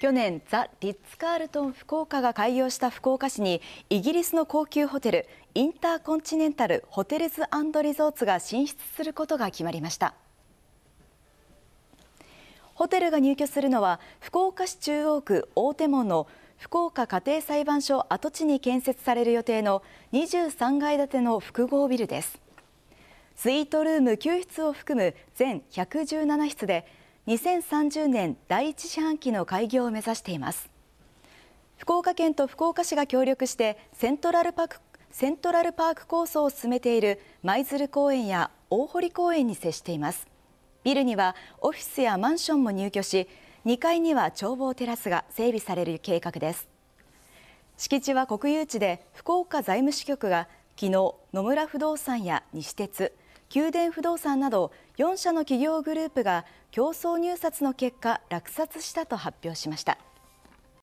去年ザ・リッツ・カールトン福岡が開業した福岡市にイギリスの高級ホテルインターコンチネンタル・ホテルズリゾーツが進出することが決まりましたホテルが入居するのは福岡市中央区大手門の福岡家庭裁判所跡地に建設される予定の23階建ての複合ビルですスイートルーム9室を含む全117室で2030年第一四半期の開業を目指しています福岡県と福岡市が協力してセントラルパークセントラルパーク構想を進めている舞鶴公園や大堀公園に接していますビルにはオフィスやマンションも入居し2階には眺望テラスが整備される計画です敷地は国有地で福岡財務支局が昨日野村不動産や西鉄宮殿不動産など4社の企業グループが競争入札の結果落札したと発表しました。